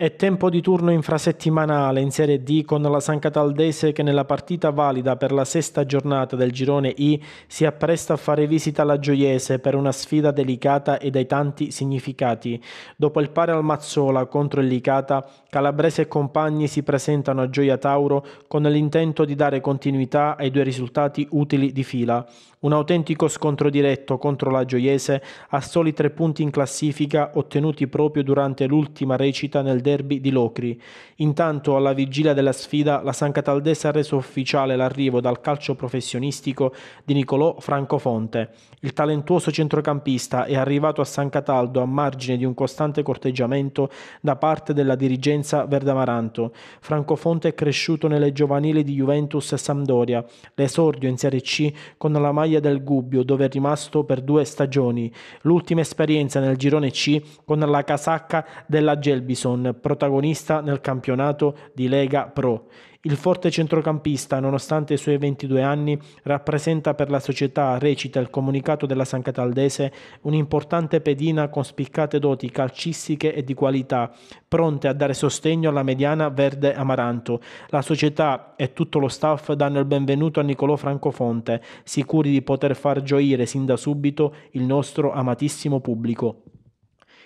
È tempo di turno infrasettimanale in Serie D con la San Cataldese che nella partita valida per la sesta giornata del girone I si appresta a fare visita alla Gioiese per una sfida delicata e dai tanti significati. Dopo il pare al Mazzola contro il Licata, Calabrese e compagni si presentano a Gioia Tauro con l'intento di dare continuità ai due risultati utili di fila. Un autentico scontro diretto contro la Gioiese a soli tre punti in classifica ottenuti proprio durante l'ultima recita nel derby di Locri. Intanto, alla vigilia della sfida, la San Cataldese ha reso ufficiale l'arrivo dal calcio professionistico di Nicolò Francofonte. Il talentuoso centrocampista è arrivato a San Cataldo a margine di un costante corteggiamento da parte della dirigenza verdamaranto. Francofonte è cresciuto nelle giovanili di Juventus e Sampdoria, l'esordio in Serie C con la maglia del Gubbio, dove è rimasto per due stagioni. L'ultima esperienza nel girone C con la casacca della Gelbison protagonista nel campionato di Lega Pro. Il forte centrocampista, nonostante i suoi 22 anni, rappresenta per la società, recita il comunicato della San Cataldese, un'importante pedina con spiccate doti calcistiche e di qualità, pronte a dare sostegno alla mediana verde amaranto. La società e tutto lo staff danno il benvenuto a Nicolò Francofonte, sicuri di poter far gioire sin da subito il nostro amatissimo pubblico.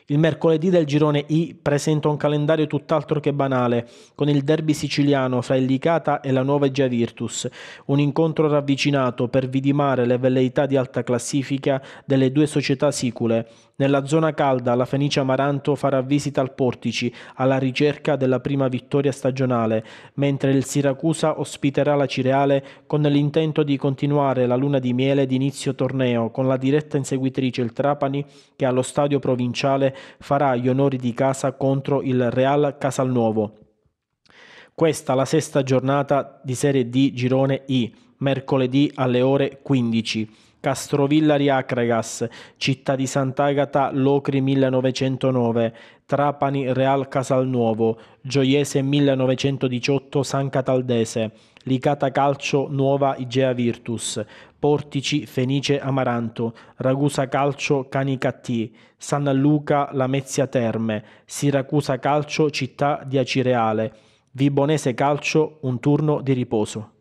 Il mercoledì del girone I presenta un calendario tutt'altro che banale, con il derby siciliano fra il Licata e la Nuova Gia Virtus, un incontro ravvicinato per vidimare le velleità di alta classifica delle due società sicule. Nella zona calda la Fenicia Maranto farà visita al Portici alla ricerca della prima vittoria stagionale, mentre il Siracusa ospiterà la Cireale con l'intento di continuare la luna di miele d'inizio torneo con la diretta inseguitrice il Trapani che allo stadio provinciale farà gli onori di casa contro il Real Casalnuovo. Questa la sesta giornata di Serie D Girone I mercoledì alle ore 15. Castrovilla Riacregas, Città di Sant'Agata Locri 1909, Trapani Real Casalnuovo, Gioiese 1918 San Cataldese, Licata Calcio Nuova Igea Virtus, Portici Fenice Amaranto, Ragusa Calcio Canicattì, San Luca Lamezia Terme, Siracusa Calcio Città di Acireale, Vibonese Calcio un turno di riposo.